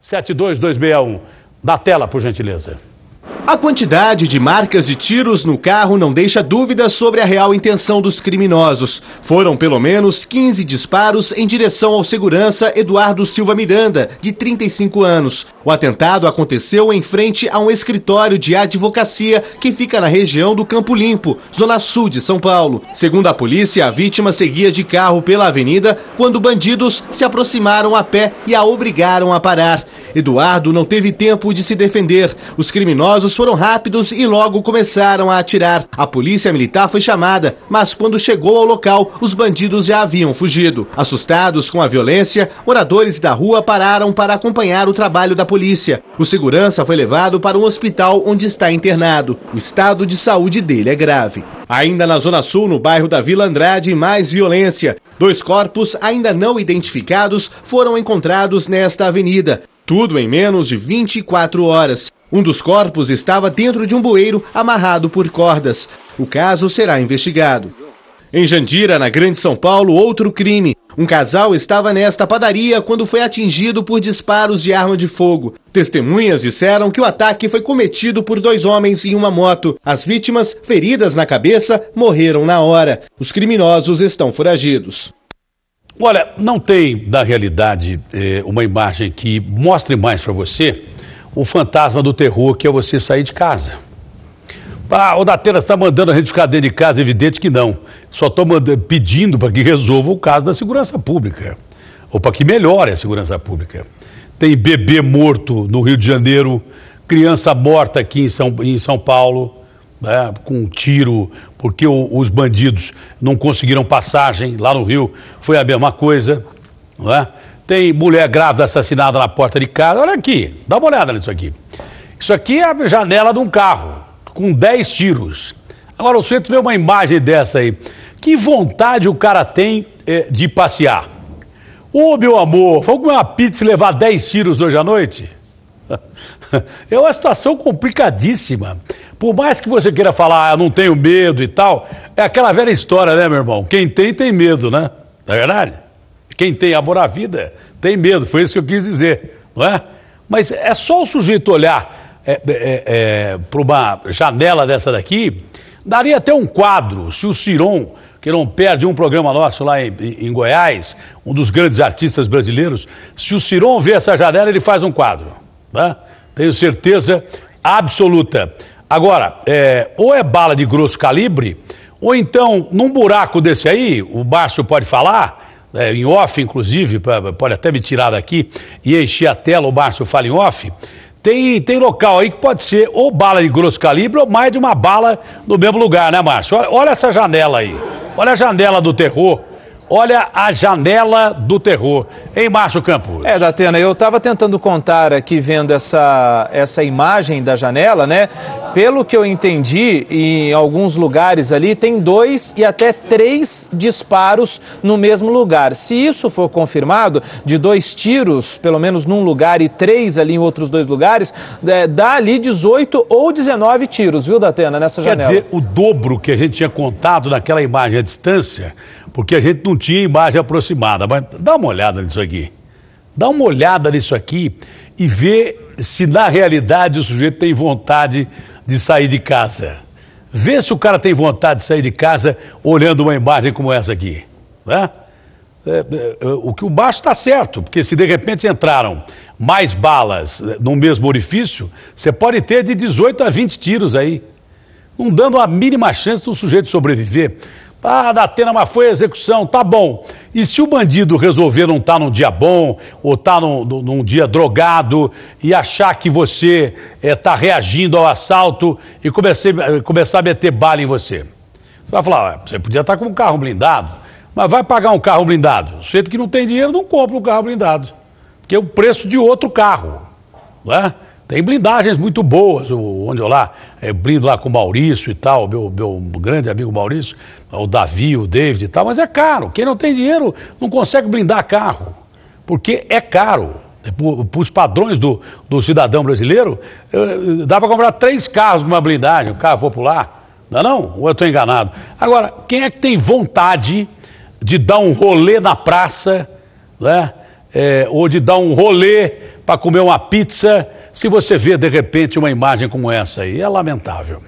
72261. Na tela, por gentileza. A quantidade de marcas de tiros no carro não deixa dúvidas sobre a real intenção dos criminosos. Foram pelo menos 15 disparos em direção ao segurança Eduardo Silva Miranda, de 35 anos. O atentado aconteceu em frente a um escritório de advocacia que fica na região do Campo Limpo, zona sul de São Paulo. Segundo a polícia, a vítima seguia de carro pela avenida quando bandidos se aproximaram a pé e a obrigaram a parar. Eduardo não teve tempo de se defender. Os criminosos foram rápidos e logo começaram a atirar. A polícia militar foi chamada, mas quando chegou ao local, os bandidos já haviam fugido. Assustados com a violência, moradores da rua pararam para acompanhar o trabalho da polícia. O segurança foi levado para um hospital onde está internado. O estado de saúde dele é grave. Ainda na Zona Sul, no bairro da Vila Andrade, mais violência. Dois corpos ainda não identificados foram encontrados nesta avenida. Tudo em menos de 24 horas. Um dos corpos estava dentro de um bueiro amarrado por cordas. O caso será investigado. Em Jandira, na Grande São Paulo, outro crime. Um casal estava nesta padaria quando foi atingido por disparos de arma de fogo. Testemunhas disseram que o ataque foi cometido por dois homens em uma moto. As vítimas, feridas na cabeça, morreram na hora. Os criminosos estão foragidos. Olha, não tem na realidade é, uma imagem que mostre mais para você o fantasma do terror que é você sair de casa. Ah, o Datena está mandando a gente ficar dentro de casa, evidente que não. Só estou pedindo para que resolva o caso da segurança pública, ou para que melhore a segurança pública. Tem bebê morto no Rio de Janeiro, criança morta aqui em São, em São Paulo, né, com um tiro, porque o, os bandidos não conseguiram passagem lá no Rio, foi a mesma coisa. Não é? Tem mulher grávida assassinada na porta de casa. Olha aqui, dá uma olhada nisso aqui. Isso aqui é a janela de um carro, com 10 tiros. Agora, o sujeito vê uma imagem dessa aí. Que vontade o cara tem eh, de passear. Ô, oh, meu amor, vamos comer uma pizza e levar 10 tiros hoje à noite? É uma situação complicadíssima. Por mais que você queira falar, ah, não tenho medo e tal, é aquela velha história, né, meu irmão? Quem tem, tem medo, né? Não é verdade? Quem tem amor à vida, tem medo. Foi isso que eu quis dizer, não é? Mas é só o sujeito olhar é, é, é, é para uma janela dessa daqui, daria até um quadro. Se o Ciron, que não perde um programa nosso lá em, em Goiás, um dos grandes artistas brasileiros, se o Ciron vê essa janela, ele faz um quadro, é? Tenho certeza absoluta. Agora, é, ou é bala de grosso calibre, ou então, num buraco desse aí, o Márcio pode falar, é, em off, inclusive, pode até me tirar daqui e encher a tela, o Márcio fala em off. Tem, tem local aí que pode ser ou bala de grosso calibre ou mais de uma bala no mesmo lugar, né, Márcio? Olha, olha essa janela aí. Olha a janela do terror Olha a janela do terror. Em Márcio Campos. É, Datena, eu estava tentando contar aqui, vendo essa, essa imagem da janela, né? Pelo que eu entendi, em alguns lugares ali tem dois e até três disparos no mesmo lugar. Se isso for confirmado, de dois tiros, pelo menos num lugar e três ali em outros dois lugares, é, dá ali 18 ou 19 tiros, viu, Datena, nessa janela. Quer dizer, o dobro que a gente tinha contado naquela imagem à distância porque a gente não tinha imagem aproximada. Mas dá uma olhada nisso aqui. Dá uma olhada nisso aqui e vê se na realidade o sujeito tem vontade de sair de casa. Vê se o cara tem vontade de sair de casa olhando uma imagem como essa aqui. Né? É, é, o que o baixo está certo, porque se de repente entraram mais balas no mesmo orifício, você pode ter de 18 a 20 tiros aí, não dando a mínima chance do sujeito sobreviver. Ah, da Atena, mas foi a execução, tá bom. E se o bandido resolver não estar tá num dia bom, ou estar tá num, num, dia drogado, e achar que você está eh, é, reagindo ao assalto e comecei, eh, começar a meter bala em você? Você vai falar, ah, você podia estar tá com um carro blindado, mas vai pagar um carro blindado. O sujeito que não tem dinheiro não compra um carro blindado, porque é o preço de outro carro, não é? Tem blindagens muito boas, onde eu lá é, blindo lá com o Maurício e tal, meu, meu grande amigo Maurício, o Davi, o David e tal, mas é caro. Quem não tem dinheiro não consegue blindar carro, porque é caro. É, para os padrões do, do cidadão brasileiro, dá para comprar três carros com uma blindagem, um carro popular. Não é não? Ou eu estou enganado? Agora, quem é que tem vontade de dar um rolê na praça, né? É, ou de dar um rolê para comer uma pizza se você vê de repente uma imagem como essa aí, é lamentável.